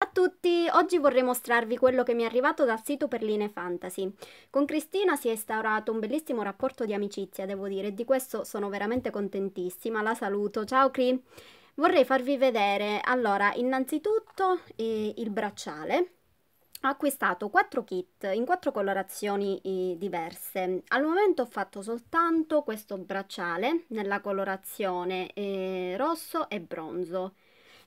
a tutti! Oggi vorrei mostrarvi quello che mi è arrivato dal sito Perline Fantasy. Con Cristina si è instaurato un bellissimo rapporto di amicizia, devo dire, e di questo sono veramente contentissima. La saluto. Ciao Cri! Vorrei farvi vedere, allora, innanzitutto eh, il bracciale. Ho acquistato 4 kit in 4 colorazioni eh, diverse. Al momento ho fatto soltanto questo bracciale nella colorazione eh, rosso e bronzo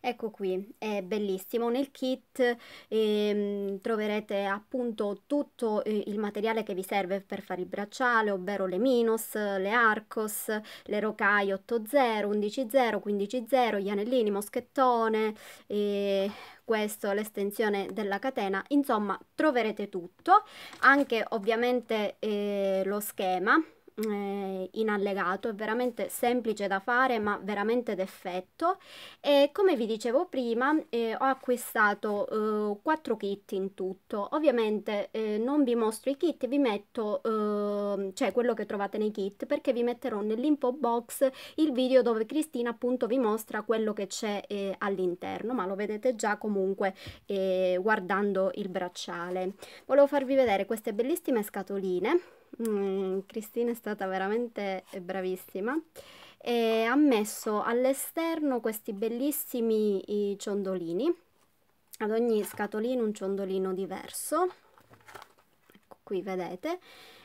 ecco qui è bellissimo nel kit ehm, troverete appunto tutto eh, il materiale che vi serve per fare il bracciale ovvero le Minos, le Arcos, le Rocai 8.0, 11.0, 15.0, gli anellini, moschettone eh, questo l'estensione della catena insomma troverete tutto anche ovviamente eh, lo schema eh, in allegato, è veramente semplice da fare ma veramente d'effetto e come vi dicevo prima eh, ho acquistato eh, 4 kit in tutto, ovviamente eh, non vi mostro i kit, vi metto ehm, cioè quello che trovate nei kit perché vi metterò nell'info box il video dove Cristina appunto vi mostra quello che c'è eh, all'interno ma lo vedete già comunque eh, guardando il bracciale. Volevo farvi vedere queste bellissime scatoline Mm, Cristina è stata veramente bravissima e ha messo all'esterno questi bellissimi ciondolini ad ogni scatolino un ciondolino diverso ecco qui vedete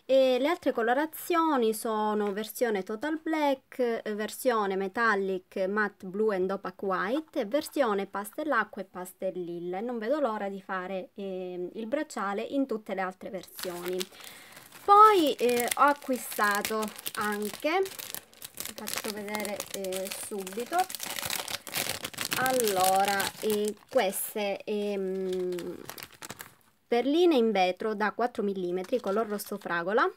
e le altre colorazioni sono versione total black, versione metallic matte blue and opaque white versione pastellacqua e pastellilla non vedo l'ora di fare eh, il bracciale in tutte le altre versioni poi eh, ho acquistato anche vi faccio vedere eh, subito allora eh, queste eh, perline in vetro da 4 mm color rosso fragola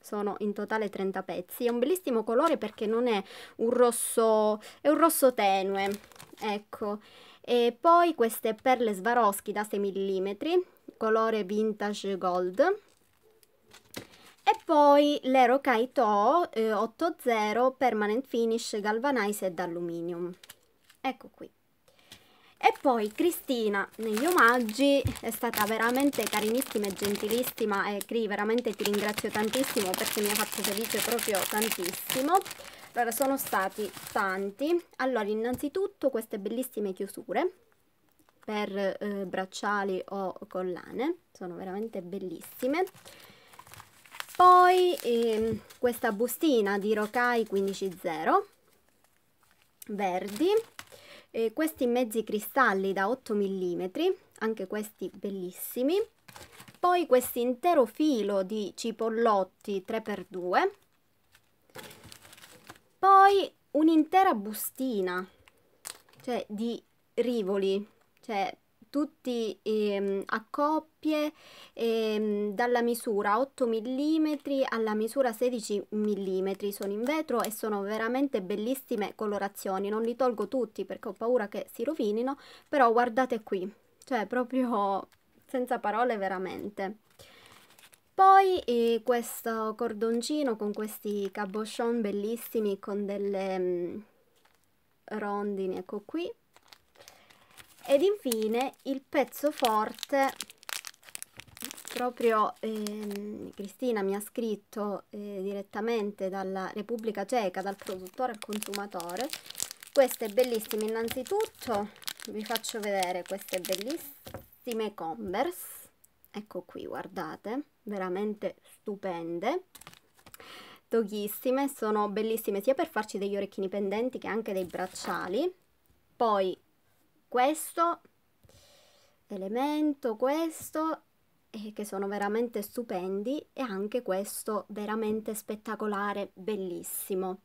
sono in totale 30 pezzi è un bellissimo colore perché non è un rosso è un rosso tenue ecco e poi queste perle Swarovski da 6 mm colore vintage gold e poi l'Ero Kaito eh, 80 Permanent Finish Galvanized Aluminium. Ecco qui. E poi Cristina negli omaggi è stata veramente carinissima e gentilissima e Cri veramente ti ringrazio tantissimo perché mi ha fatto felice proprio tantissimo. Allora sono stati tanti. Allora innanzitutto queste bellissime chiusure per eh, bracciali o collane, sono veramente bellissime poi eh, questa bustina di Rokai 150 verdi eh, questi mezzi cristalli da 8 mm anche questi bellissimi poi questo intero filo di cipollotti 3x2 poi un'intera bustina cioè di rivoli cioè tutti ehm, a coppie ehm, dalla misura 8 mm alla misura 16 mm sono in vetro e sono veramente bellissime colorazioni non li tolgo tutti perché ho paura che si rovinino però guardate qui cioè proprio senza parole veramente poi eh, questo cordoncino con questi cabochon bellissimi con delle mh, mm, rondini ecco qui ed infine il pezzo forte proprio eh, Cristina mi ha scritto eh, direttamente dalla Repubblica Ceca dal produttore al consumatore queste bellissime innanzitutto vi faccio vedere queste bellissime Converse ecco qui guardate veramente stupende doghissime sono bellissime sia per farci degli orecchini pendenti che anche dei bracciali poi questo elemento, questo eh, che sono veramente stupendi e anche questo veramente spettacolare, bellissimo.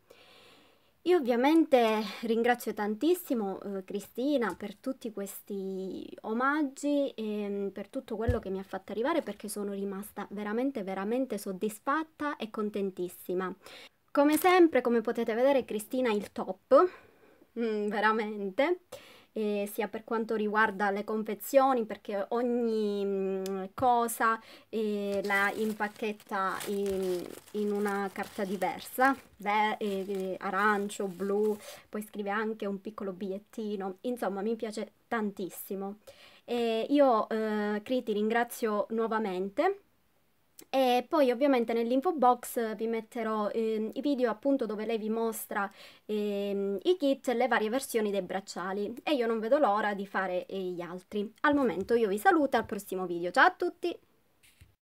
Io ovviamente ringrazio tantissimo eh, Cristina per tutti questi omaggi e ehm, per tutto quello che mi ha fatto arrivare perché sono rimasta veramente veramente soddisfatta e contentissima. Come sempre, come potete vedere, Cristina è il top, mm, veramente eh, sia per quanto riguarda le confezioni, perché ogni mh, mm, cosa eh, la impacchetta in, in, una carta diversa, Beh, eh, eh, arancio, blu, poi scrive anche un piccolo bigliettino, insomma mi piace tantissimo. E io eh, ti ringrazio nuovamente e poi ovviamente nell'info box vi metterò eh, i video appunto dove lei vi mostra eh, i kit, le varie versioni dei bracciali e io non vedo l'ora di fare eh, gli altri. Al momento io vi saluto al prossimo video, ciao a tutti!